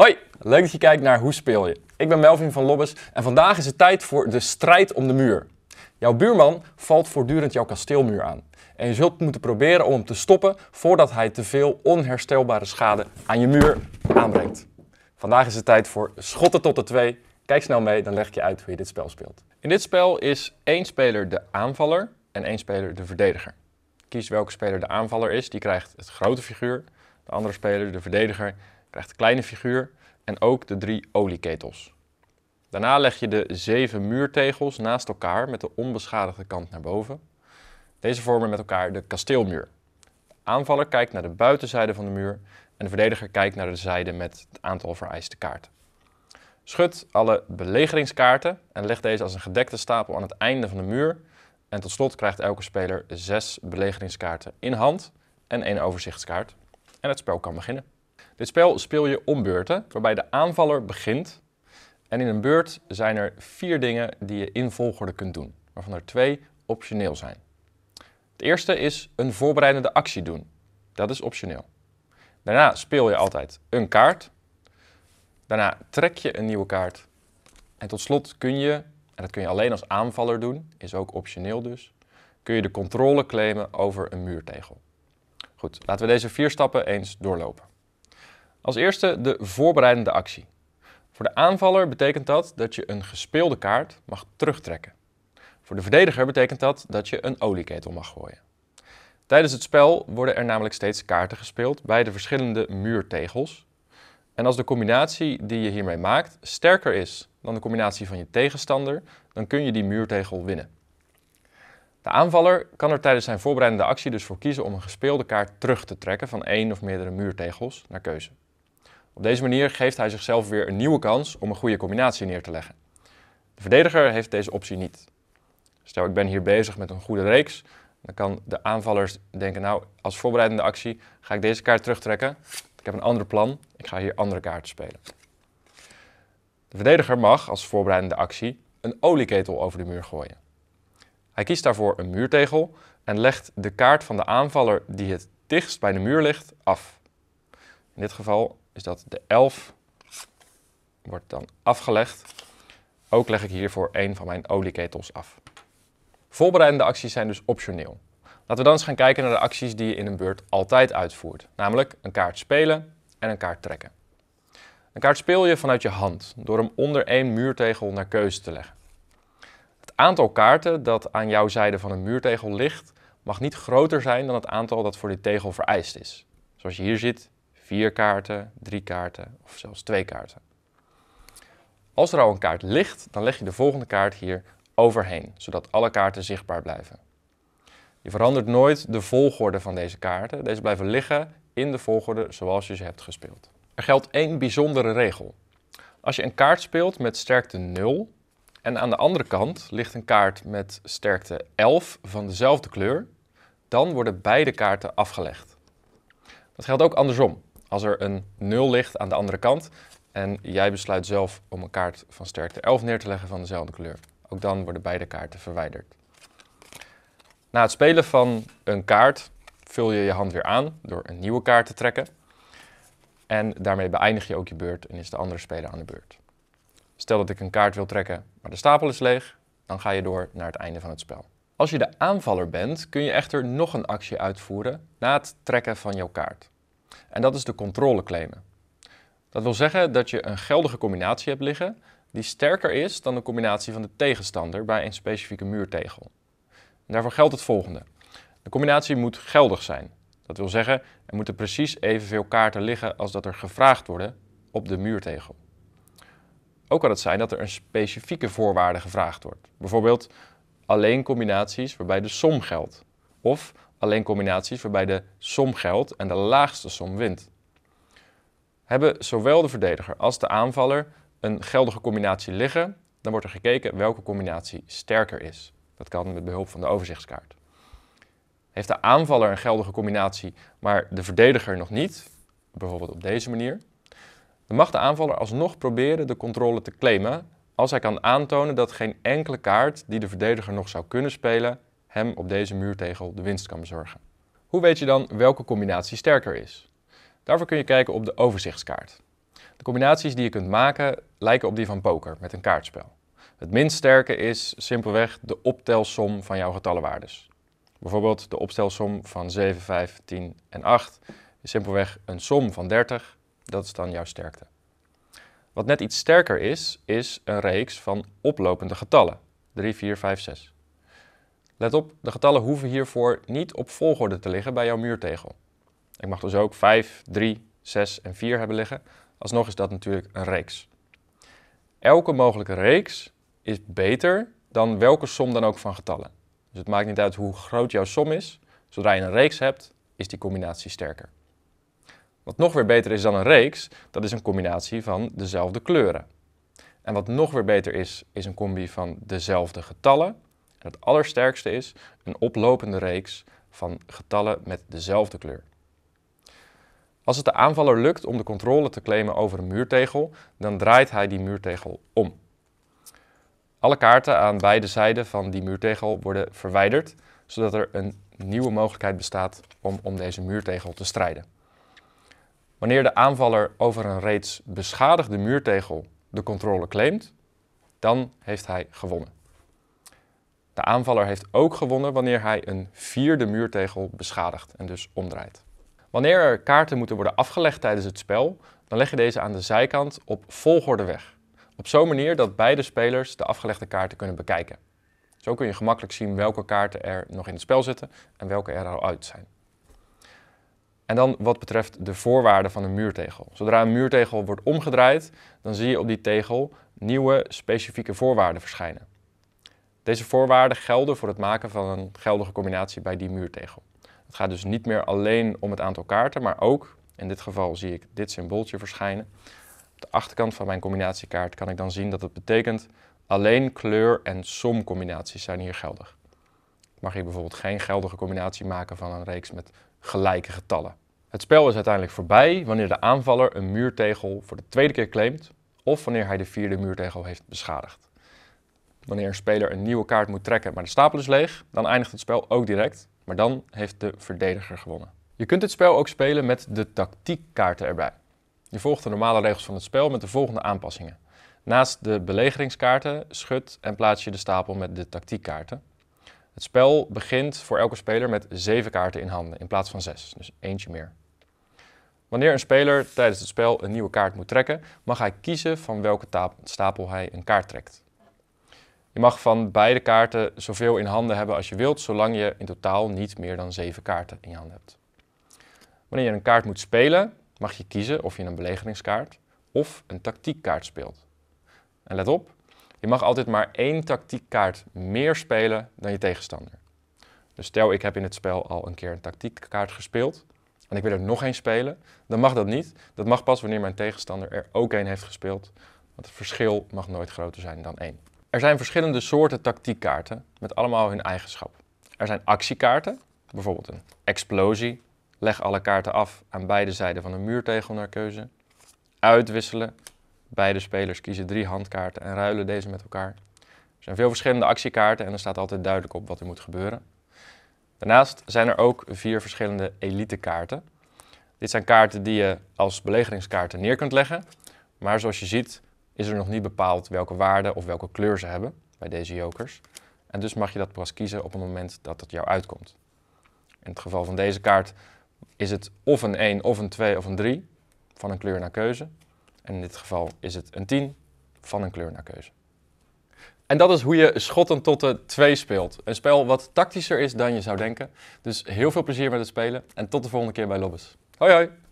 Hoi, leuk dat je kijkt naar Hoe Speel Je? Ik ben Melvin van Lobbes en vandaag is het tijd voor de strijd om de muur. Jouw buurman valt voortdurend jouw kasteelmuur aan. En je zult moeten proberen om hem te stoppen voordat hij te veel onherstelbare schade aan je muur aanbrengt. Vandaag is het tijd voor schotten tot de twee. Kijk snel mee, dan leg ik je uit hoe je dit spel speelt. In dit spel is één speler de aanvaller en één speler de verdediger. Kies welke speler de aanvaller is, die krijgt het grote figuur. De andere speler, de verdediger, krijgt de kleine figuur en ook de drie olieketels. Daarna leg je de zeven muurtegels naast elkaar met de onbeschadigde kant naar boven. Deze vormen met elkaar de kasteelmuur. De aanvaller kijkt naar de buitenzijde van de muur en de verdediger kijkt naar de zijde met het aantal vereiste kaarten. Schud alle belegeringskaarten en leg deze als een gedekte stapel aan het einde van de muur. En tot slot krijgt elke speler zes belegeringskaarten in hand en één overzichtskaart. En het spel kan beginnen. Dit spel speel je om beurten, waarbij de aanvaller begint. En in een beurt zijn er vier dingen die je in volgorde kunt doen, waarvan er twee optioneel zijn. Het eerste is een voorbereidende actie doen. Dat is optioneel. Daarna speel je altijd een kaart. Daarna trek je een nieuwe kaart. En tot slot kun je, en dat kun je alleen als aanvaller doen, is ook optioneel dus, kun je de controle claimen over een muurtegel. Goed, laten we deze vier stappen eens doorlopen. Als eerste de voorbereidende actie. Voor de aanvaller betekent dat dat je een gespeelde kaart mag terugtrekken. Voor de verdediger betekent dat dat je een olieketel mag gooien. Tijdens het spel worden er namelijk steeds kaarten gespeeld bij de verschillende muurtegels. En als de combinatie die je hiermee maakt sterker is dan de combinatie van je tegenstander, dan kun je die muurtegel winnen. De aanvaller kan er tijdens zijn voorbereidende actie dus voor kiezen om een gespeelde kaart terug te trekken van één of meerdere muurtegels naar keuze. Op deze manier geeft hij zichzelf weer een nieuwe kans om een goede combinatie neer te leggen. De verdediger heeft deze optie niet. Stel ik ben hier bezig met een goede reeks, dan kan de aanvaller denken, nou als voorbereidende actie ga ik deze kaart terugtrekken. Ik heb een ander plan, ik ga hier andere kaarten spelen. De verdediger mag als voorbereidende actie een olieketel over de muur gooien. Hij kiest daarvoor een muurtegel en legt de kaart van de aanvaller die het dichtst bij de muur ligt af. In dit geval is dat de 11 wordt dan afgelegd. Ook leg ik hiervoor een van mijn olieketels af. Voorbereidende acties zijn dus optioneel. Laten we dan eens gaan kijken naar de acties die je in een beurt altijd uitvoert. Namelijk een kaart spelen en een kaart trekken. Een kaart speel je vanuit je hand door hem onder één muurtegel naar keuze te leggen. Het aantal kaarten dat aan jouw zijde van een muurtegel ligt mag niet groter zijn dan het aantal dat voor die tegel vereist is. Zoals je hier ziet vier kaarten, drie kaarten of zelfs twee kaarten. Als er al een kaart ligt, dan leg je de volgende kaart hier overheen, zodat alle kaarten zichtbaar blijven. Je verandert nooit de volgorde van deze kaarten. Deze blijven liggen in de volgorde zoals je ze hebt gespeeld. Er geldt één bijzondere regel. Als je een kaart speelt met sterkte 0 en aan de andere kant ligt een kaart met sterkte 11 van dezelfde kleur, dan worden beide kaarten afgelegd. Dat geldt ook andersom. Als er een 0 ligt aan de andere kant en jij besluit zelf om een kaart van sterkte 11 neer te leggen van dezelfde kleur. Ook dan worden beide kaarten verwijderd. Na het spelen van een kaart vul je je hand weer aan door een nieuwe kaart te trekken. En daarmee beëindig je ook je beurt en is de andere speler aan de beurt. Stel dat ik een kaart wil trekken, maar de stapel is leeg, dan ga je door naar het einde van het spel. Als je de aanvaller bent, kun je echter nog een actie uitvoeren na het trekken van jouw kaart. En dat is de controleclaimen. Dat wil zeggen dat je een geldige combinatie hebt liggen die sterker is dan de combinatie van de tegenstander bij een specifieke muurtegel. daarvoor geldt het volgende. De combinatie moet geldig zijn. Dat wil zeggen, er moeten precies evenveel kaarten liggen als dat er gevraagd worden op de muurtegel. Ook kan het zijn dat er een specifieke voorwaarde gevraagd wordt. Bijvoorbeeld alleen combinaties waarbij de som geldt. Of alleen combinaties waarbij de som geldt en de laagste som wint. Hebben zowel de verdediger als de aanvaller een geldige combinatie liggen, dan wordt er gekeken welke combinatie sterker is. Dat kan met behulp van de overzichtskaart. Heeft de aanvaller een geldige combinatie, maar de verdediger nog niet, bijvoorbeeld op deze manier, dan mag de aanvaller alsnog proberen de controle te claimen als hij kan aantonen dat geen enkele kaart die de verdediger nog zou kunnen spelen hem op deze muurtegel de winst kan bezorgen. Hoe weet je dan welke combinatie sterker is? Daarvoor kun je kijken op de overzichtskaart. De combinaties die je kunt maken lijken op die van poker met een kaartspel. Het minst sterke is simpelweg de optelsom van jouw getallenwaardes. Bijvoorbeeld de optelsom van 7, 5, 10 en 8 is simpelweg een som van 30. Dat is dan jouw sterkte. Wat net iets sterker is, is een reeks van oplopende getallen. 3, 4, 5, 6. Let op, de getallen hoeven hiervoor niet op volgorde te liggen bij jouw muurtegel. Ik mag dus ook 5, 3, 6 en 4 hebben liggen. Alsnog is dat natuurlijk een reeks. Elke mogelijke reeks is beter dan welke som dan ook van getallen. Dus het maakt niet uit hoe groot jouw som is. Zodra je een reeks hebt, is die combinatie sterker. Wat nog weer beter is dan een reeks, dat is een combinatie van dezelfde kleuren. En wat nog weer beter is, is een combi van dezelfde getallen het allersterkste is een oplopende reeks van getallen met dezelfde kleur. Als het de aanvaller lukt om de controle te claimen over een muurtegel, dan draait hij die muurtegel om. Alle kaarten aan beide zijden van die muurtegel worden verwijderd, zodat er een nieuwe mogelijkheid bestaat om om deze muurtegel te strijden. Wanneer de aanvaller over een reeds beschadigde muurtegel de controle claimt, dan heeft hij gewonnen. De aanvaller heeft ook gewonnen wanneer hij een vierde muurtegel beschadigt en dus omdraait. Wanneer er kaarten moeten worden afgelegd tijdens het spel, dan leg je deze aan de zijkant op volgorde weg. Op zo'n manier dat beide spelers de afgelegde kaarten kunnen bekijken. Zo kun je gemakkelijk zien welke kaarten er nog in het spel zitten en welke er al uit zijn. En dan wat betreft de voorwaarden van een muurtegel. Zodra een muurtegel wordt omgedraaid, dan zie je op die tegel nieuwe specifieke voorwaarden verschijnen. Deze voorwaarden gelden voor het maken van een geldige combinatie bij die muurtegel. Het gaat dus niet meer alleen om het aantal kaarten, maar ook, in dit geval zie ik dit symbooltje verschijnen, op de achterkant van mijn combinatiekaart kan ik dan zien dat het betekent alleen kleur- en somcombinaties zijn hier geldig. mag hier bijvoorbeeld geen geldige combinatie maken van een reeks met gelijke getallen. Het spel is uiteindelijk voorbij wanneer de aanvaller een muurtegel voor de tweede keer claimt of wanneer hij de vierde muurtegel heeft beschadigd. Wanneer een speler een nieuwe kaart moet trekken, maar de stapel is leeg, dan eindigt het spel ook direct, maar dan heeft de verdediger gewonnen. Je kunt het spel ook spelen met de tactiekkaarten erbij. Je volgt de normale regels van het spel met de volgende aanpassingen. Naast de belegeringskaarten schud en plaats je de stapel met de tactiekkaarten. Het spel begint voor elke speler met 7 kaarten in handen in plaats van 6, dus eentje meer. Wanneer een speler tijdens het spel een nieuwe kaart moet trekken, mag hij kiezen van welke stapel hij een kaart trekt. Je mag van beide kaarten zoveel in handen hebben als je wilt, zolang je in totaal niet meer dan 7 kaarten in je handen hebt. Wanneer je een kaart moet spelen, mag je kiezen of je een belegeringskaart of een tactiekkaart speelt. En let op, je mag altijd maar één tactiekkaart meer spelen dan je tegenstander. Dus stel ik heb in het spel al een keer een tactiekkaart gespeeld en ik wil er nog één spelen, dan mag dat niet. Dat mag pas wanneer mijn tegenstander er ook één heeft gespeeld, want het verschil mag nooit groter zijn dan één. Er zijn verschillende soorten tactiekkaarten met allemaal hun eigenschap. Er zijn actiekaarten, bijvoorbeeld een explosie. Leg alle kaarten af aan beide zijden van een muurtegel naar keuze. Uitwisselen. Beide spelers kiezen drie handkaarten en ruilen deze met elkaar. Er zijn veel verschillende actiekaarten en er staat altijd duidelijk op wat er moet gebeuren. Daarnaast zijn er ook vier verschillende elitekaarten. Dit zijn kaarten die je als belegeringskaarten neer kunt leggen. Maar zoals je ziet is er nog niet bepaald welke waarde of welke kleur ze hebben bij deze jokers. En dus mag je dat pas kiezen op het moment dat het jou uitkomt. In het geval van deze kaart is het of een 1 of een 2 of een 3 van een kleur naar keuze. En in dit geval is het een 10 van een kleur naar keuze. En dat is hoe je Schotten tot de 2 speelt. Een spel wat tactischer is dan je zou denken. Dus heel veel plezier met het spelen en tot de volgende keer bij Lobbes. Hoi hoi!